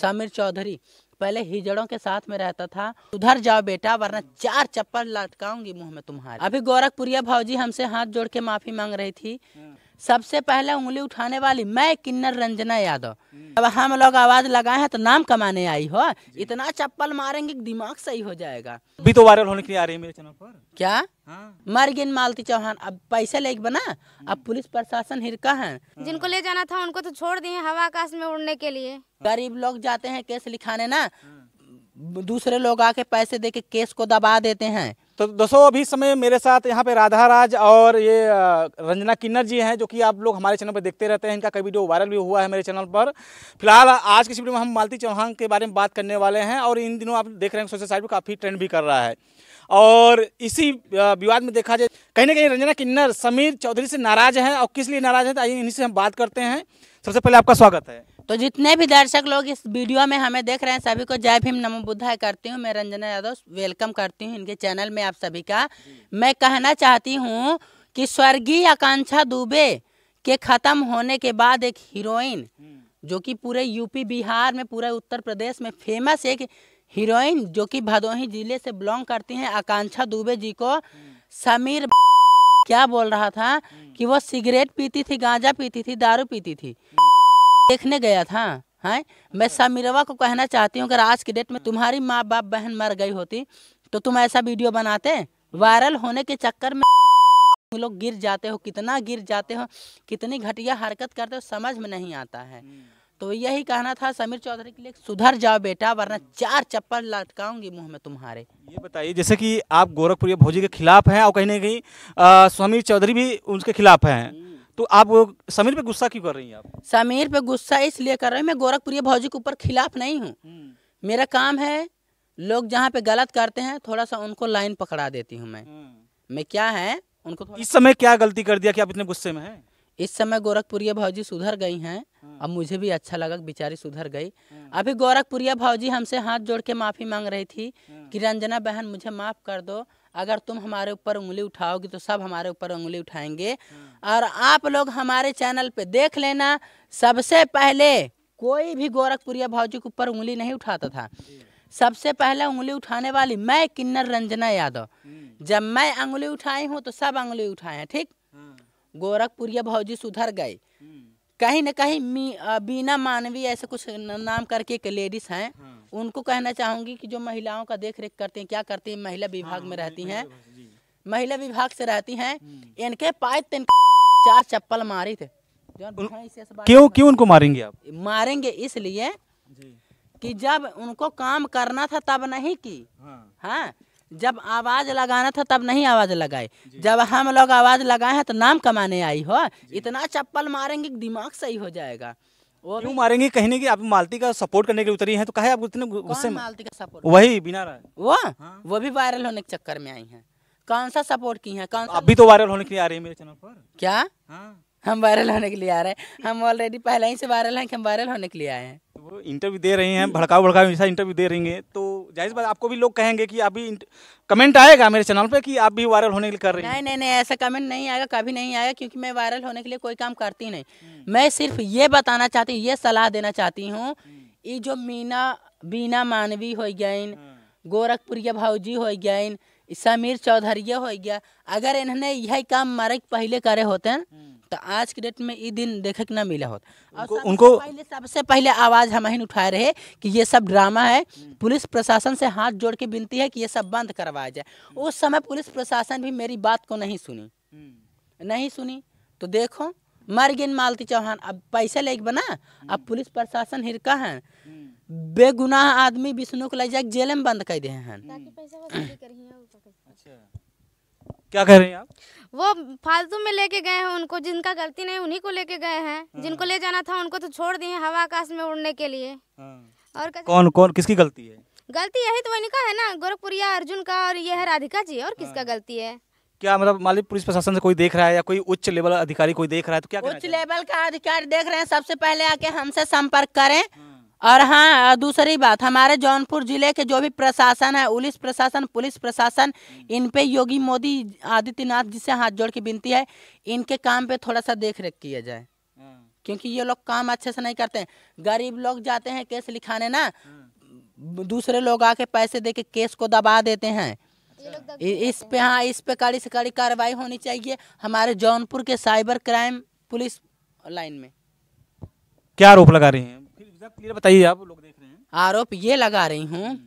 समीर चौधरी पहले हिजड़ों के साथ में रहता था उधर जाओ बेटा वरना चार चप्पल लटकाऊंगी मुंह में तुम्हारे अभी गोरखपुरिया भाजी हमसे हाथ जोड़ के माफी मांग रही थी हाँ। सबसे पहले उंगली उठाने वाली मैं किन्नर रंजना यादव अब हम लोग आवाज लगाए हैं तो नाम कमाने आई हो इतना चप्पल मारेंगे दिमाग सही हो जाएगा अभी तो वायरल होने के लिए आ रही है मेरे चैनल पर क्या हाँ। मर गिन मालती चौहान अब पैसे लेके बना अब पुलिस प्रशासन हिरका है हाँ। जिनको ले जाना था उनको तो छोड़ दिए हवा आकाश में उड़ने के लिए गरीब लोग जाते हैं केस लिखाने ना हाँ। दूसरे लोग आके पैसे दे के केस को दबा देते हैं तो दोस्तों अभी समय मेरे साथ यहाँ पे राधा राज और ये रंजना किन्नर जी हैं जो कि आप लोग हमारे चैनल पर देखते रहते हैं इनका कई वीडियो वायरल भी हुआ है मेरे चैनल पर फिलहाल आज की वीडियो में हम मालती चौहान के बारे में बात करने वाले हैं और इन दिनों आप देख रहे हैं सोशल साइड पर काफ़ी ट्रेंड भी कर रहा है और इसी विवाद में देखा जाए कहीं ना कहीं रंजना किन्नर समीर चौधरी से नाराज़ हैं और किस लिए नाराज़ हैं तो आइए इन्हीं से हम बात करते हैं सबसे पहले आपका स्वागत है तो जितने भी दर्शक लोग इस वीडियो में हमें देख रहे हैं सभी को जय भीम नमो बुद्धा करती हूँ मैं रंजना यादव वेलकम करती हूँ इनके चैनल में आप सभी का मैं कहना चाहती हूँ कि स्वर्गीय आकांक्षा दुबे के ख़त्म होने के बाद एक हीरोइन जो कि पूरे यूपी बिहार में पूरे उत्तर प्रदेश में फेमस एक हीरोइन जो कि भदोही जिले से बिलोंग करती हैं आकांक्षा दुबे जी को समीर क्या बोल रहा था कि वो सिगरेट पीती थी गांजा पीती थी दारू पीती थी देखने गया था है हाँ? मैं समीरवा को कहना चाहती हूँ अगर आज की डेट में तुम्हारी माँ बाप बहन मर गई होती तो तुम ऐसा वीडियो बनाते वायरल होने के चक्कर में तुम लोग गिर जाते हो कितना गिर जाते हो कितनी घटिया हरकत करते हो समझ में नहीं आता है हम्म। तो यही कहना था समीर चौधरी के लिए सुधर जाओ बेटा वरना हम्म। चार चप्पल लटकाऊंगी मुंह में तुम्हारे ये बताइए जैसे कि आप गोरखपुरी भोजी के खिलाफ हैं और कहीं ना कहीं समीर चौधरी भी उनके खिलाफ हैं हम्म। तो आप समीर पे गुस्सा क्यों कर रही हैं आप समीर पे गुस्सा इसलिए कर रही हूँ मैं गोरखपुरी भाजी के ऊपर खिलाफ नहीं हूँ हम्म। मेरा काम है लोग जहाँ पे गलत करते हैं थोड़ा सा उनको लाइन पकड़ा देती हूँ मैं हम्म। मैं क्या है उनको इस समय क्या गलती कर दिया कि आप इतने गुस्से में हैं इस समय गोरखपुरिया भाजी सुधर गई हैं हम्म। अब मुझे भी अच्छा लगा बेचारी सुधर गई अभी गोरखपुरिया भाजी हमसे हाथ जोड़ के माफ़ी मांग रही थी कि रंजना बहन मुझे माफ़ कर दो अगर तुम हमारे ऊपर उंगली उठाओगे तो सब हमारे ऊपर उंगली उठाएंगे हाँ। और आप लोग हमारे चैनल पे देख लेना सबसे पहले कोई भी गोरखपुरिया भाजी के ऊपर उंगली नहीं उठाता था सबसे पहले उंगली उठाने वाली मैं किन्नर रंजना यादव हम्म। जब मैं उंगली उठाई हूँ तो सब उंगली उठाए हैं ठीक हाँ। गोरखपुरिया भाजी सुधर गए हम्म। कहीं न कहीं बीना मानवी ऐसे कुछ नाम करके एक लेडीज हैं हाँ। उनको कहना चाहूंगी कि जो महिलाओं का देख रेख करते हैं क्या करते हैं महिला विभाग में हाँ, रहती हैं महिला विभाग से रहती हैं हम्म। इनके पाए तीन चार चप्पल मारे थे क्यों क्यों उनको मारेंगे आप मारेंगे इसलिए कि जब उनको काम करना था तब नहीं की हाँ, हाँ जब आवाज लगाना था तब नहीं आवाज लगाए जब हम लोग आवाज लगाए हैं तो नाम कमाने आई हो इतना चप्पल मारेंगे दिमाग सही हो जाएगा क्यों मारेंगे कहीं नहीं की आप मालती का सपोर्ट करने के लिए उतरी हैं तो कहे आप उतने गुस्से में मालती का सपोर्ट वही बिना वो हाँ? वो भी वायरल होने के चक्कर में आई हैं कौन सा सपोर्ट की है कौन सा अभी तो वायरल होने के लिए आ रही है मेरे चैनल पर क्या हाँ। हम वायरल होने के लिए आ रहे हैं हम ऑलरेडी पहले ही से वायरल हैं कि हम वायरल होने के लिए आए हैं वो इंटरव्यू दे रहे हैं भड़काऊ भड़काऊ इंटरव्यू दे रही है तो जाहिर बात आपको भी लोग कहेंगे कि अभी कमेंट आएगा मेरे चैनल पे कि आप भी वायरल होने के लिए कर रहे हैं नहीं नहीं नहीं ऐसा कमेंट नहीं आएगा कभी नहीं आएगा क्योंकि मैं वायरल होने के लिए कोई काम करती नहीं हम्म। मैं सिर्फ ये बताना चाहती हूँ ये सलाह देना चाहती हूँ हम्म। ये जो मीना बीना मानवी हो गई हाँ। गोरखपुरिया भाजी हो गई समीर चौधरी हो गया अगर इन्होंने यही काम मारे पहले करे होते हैं हम्म। तो आज के डेट में ये दिन देखे के ना मिला हो उनको, उनको पहले सबसे पहले आवाज़ हम ही उठाए रहे कि ये सब ड्रामा है हम्म। पुलिस प्रशासन से हाथ जोड़ के विनती है कि ये सब बंद करवाया जाए हम्म। उस समय पुलिस प्रशासन भी मेरी बात को नहीं सुनी हम्म। नहीं सुनी तो देखो मर गिन मालती चौहान अब पैसा लेके बना अब पुलिस प्रशासन हिरका है बेगुनाह आदमी विष्णु को ले जाकर जेल में बंद कर दिए हैं अच्छा। क्या कह रहे हैं आप वो फालतू में लेके गए हैं उनको जिनका गलती नहीं उन्हीं को लेके गए हैं हाँ। जिनको ले जाना था उनको तो छोड़ दिए हवा आकाश में उड़ने के लिए हाँ। और कौन कौन किसकी गलती है गलती यही तो का है ना गोरखपुरिया अर्जुन का और ये है हाँ। राधिका जी और किसका गलती है क्या मतलब मान लीजिए पुलिस प्रशासन से कोई देख रहा है या कोई उच्च लेवल अधिकारी कोई देख रहा है तो क्या उच्च लेवल का अधिकारी देख रहे हैं सबसे पहले आके हमसे संपर्क करें और हाँ दूसरी बात हमारे जौनपुर जिले के जो भी प्रशासन है पुलिस प्रशासन पुलिस प्रशासन इन पे योगी मोदी आदित्यनाथ जी से हाथ जोड़ के विनती है इनके काम पे थोड़ा सा देख रेख किया जाए हाँ। क्योंकि ये लोग काम अच्छे से नहीं करते हैं गरीब लोग जाते हैं केस लिखाने ना हाँ। दूसरे लोग आके पैसे दे के केस को दबा देते हैं इस पे हाँ इस पे कड़ी से कड़ी कार्रवाई होनी चाहिए हमारे जौनपुर के साइबर क्राइम पुलिस लाइन में क्या आरोप लगा रही हैं क्लियर बताइए आप लोग देख रहे हैं आरोप ये लगा रही हूँ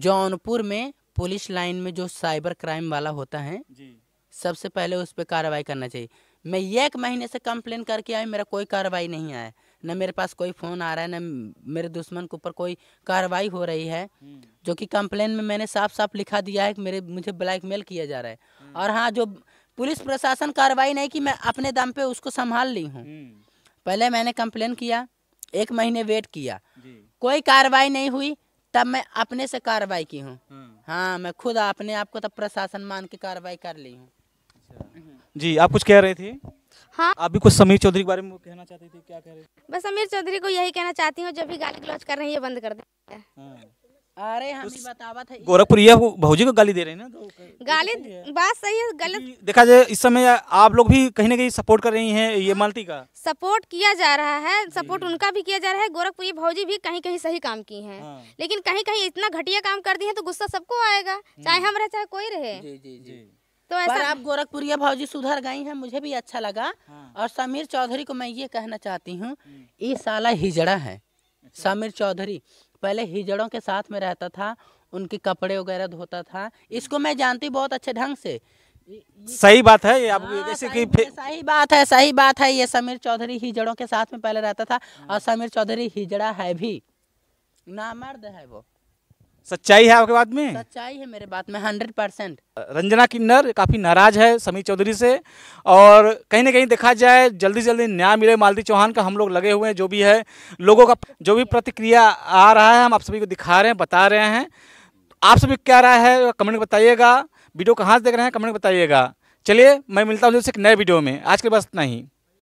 जौनपुर में पुलिस लाइन में जो साइबर क्राइम वाला होता है जी। सबसे पहले उस पर कार्रवाई करना चाहिए मैं एक महीने से कंप्लेन करके आई मेरा कोई कार्रवाई नहीं आया न मेरे पास कोई फ़ोन आ रहा है न मेरे दुश्मन के ऊपर कोई कार्रवाई हो रही है हम्म। जो कि कंप्लेन में मैंने साफ साफ लिखा दिया है कि मेरे मुझे ब्लैकमेल किया जा रहा है हम्म। और हाँ जो पुलिस प्रशासन कार्रवाई नहीं की मैं अपने दम पे उसको संभाल ली हूँ हम्म। पहले मैंने कंप्लेन किया एक महीने वेट किया कोई कार्रवाई नहीं हुई तब मैं अपने से कार्रवाई की हूँ हम्म। हाँ मैं खुद अपने आप को तब तो प्रशासन मान के कार्रवाई कर ली हूँ अच्छा। जी आप कुछ कह रहे थे हाँ आप भी कुछ समीर चौधरी के बारे में कहना चाहती थी क्या कह रहे थे बस समीर चौधरी को यही कहना चाहती हूँ जब भी गाली गलौज कर रहे हैं ये बंद कर दे अरे हम भी बतावा था गोरखपुर ये भौजी को गाली दे रहे हैं ना तो गाली बात सही है गलत देखा जाए इस समय आप लोग भी कहीं ना कहीं सपोर्ट कर रही हैं ये हाँ। मालती का सपोर्ट किया जा रहा है सपोर्ट उनका भी किया जा रहा है गोरखपुरी भौजी भी कहीं कहीं सही काम की हैं हाँ। लेकिन कहीं कहीं इतना घटिया काम कर दी है तो गुस्सा सबको आएगा हम्म। चाहे हम रहे चाहे कोई रहे तो ऐसा आप गोरखपुरिया भाजी सुधर गई हैं मुझे भी अच्छा लगा हाँ। और समीर चौधरी को मैं ये कहना चाहती हूँ हम्म। ये साला हिजड़ा है अच्छा। समीर चौधरी पहले हिजड़ों के साथ में रहता था उनके कपड़े वगैरह धोता था इसको मैं जानती बहुत अच्छे ढंग से सही बात है ये आप हाँ, जैसे कि सही बात है सही बात है ये समीर चौधरी हिजड़ों के साथ में पहले रहता था और समीर चौधरी हिजड़ा है भी ना मर्द है वो सच्चाई है आपके बात में सच्चाई है मेरे बात में हंड्रेड परसेंट रंजना किन्नर काफ़ी नाराज है समीर चौधरी से और कहीं ना कहीं देखा जाए जल्दी से जल्दी न्याय मिले मालती चौहान का हम लोग लगे हुए हैं जो भी है लोगों का जो भी प्रतिक्रिया आ रहा है हम आप सभी को दिखा रहे हैं बता रहे हैं आप सभी क्या रहा है कमेंट बताइएगा वीडियो कहाँ से देख रहे हैं कमेंट बताइएगा चलिए मैं मिलता हूँ जैसे एक नए वीडियो में आज के बस इतना ही